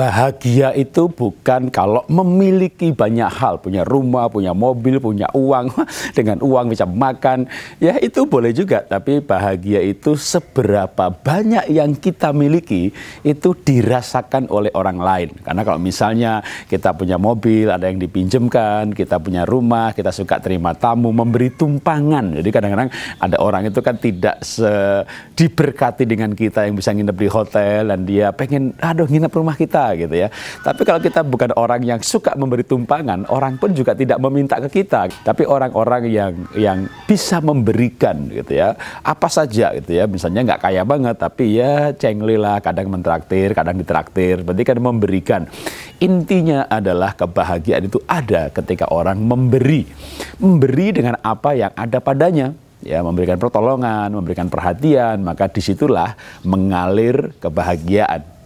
Bahagia itu bukan kalau memiliki banyak hal, punya rumah, punya mobil, punya uang, dengan uang bisa makan. Ya itu boleh juga, tapi bahagia itu seberapa banyak yang kita miliki itu dirasakan oleh orang lain. Karena kalau misalnya kita punya mobil, ada yang dipinjamkan, kita punya rumah, kita suka terima tamu, memberi tumpangan. Jadi kadang-kadang ada orang itu kan tidak se diberkati dengan kita yang bisa nginep di hotel dan dia pengen aduh nginep rumah kita gitu ya. Tapi kalau kita bukan orang yang suka memberi tumpangan, orang pun juga tidak meminta ke kita. Tapi orang-orang yang yang bisa memberikan gitu ya, apa saja gitu ya. Misalnya nggak kaya banget, tapi ya cengli lah, kadang mentraktir, kadang ditraktir. Berarti kan memberikan. Intinya adalah kebahagiaan itu ada ketika orang memberi, memberi dengan apa yang ada padanya ya memberikan pertolongan, memberikan perhatian, maka disitulah mengalir kebahagiaan.